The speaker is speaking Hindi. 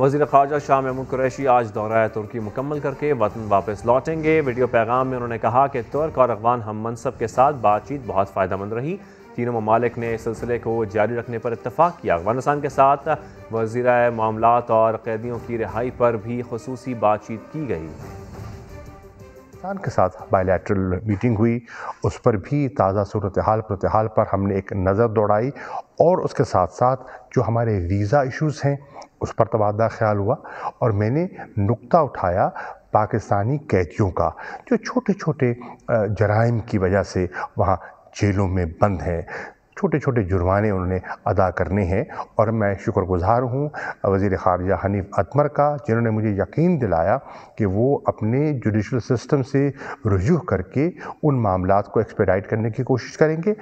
वजीर ख्वाजा शाह महमूद कुरैशी आज दौरा तुर्की मुकम्मल करके वतन वापस लौटेंगे वीडियो पैगाम में उन्होंने कहा कि तुर्क और अफगान हम मनसब के साथ बातचीत बहुत फ़ायदा मंद रही तीनों ममालिक ने इस सिलसिले को जारी रखने पर इतफाक़ किया अफगानिस्तान के साथ वजीरा मामलात और कैदियों की रिहाई पर भी खसूस बातचीत की गई पाकिस्तान के साथ बायलैटरल मीटिंग हुई उस पर भी ताज़ा सूरत हाल प्रत हाल पर हमने एक नज़र दौड़ाई और उसके साथ साथ जो हमारे वीज़ा इश्यूज़ हैं उस पर तबादला ख्याल हुआ और मैंने नुक्ता उठाया पाकिस्तानी कैदियों का जो छोटे छोटे जराइम की वजह से वहाँ जेलों में बंद हैं छोटे छोटे जुर्माने उन्होंने अदा करने हैं और मैं शुक्रगुजार हूँ वज़ी ख़ारजा हनीफ अतमर का जिन्होंने मुझे यकीन दिलाया कि वो अपने जुडिशल सिस्टम से रुजू करके उन मामला को एक्सपेडाइट करने की कोशिश करेंगे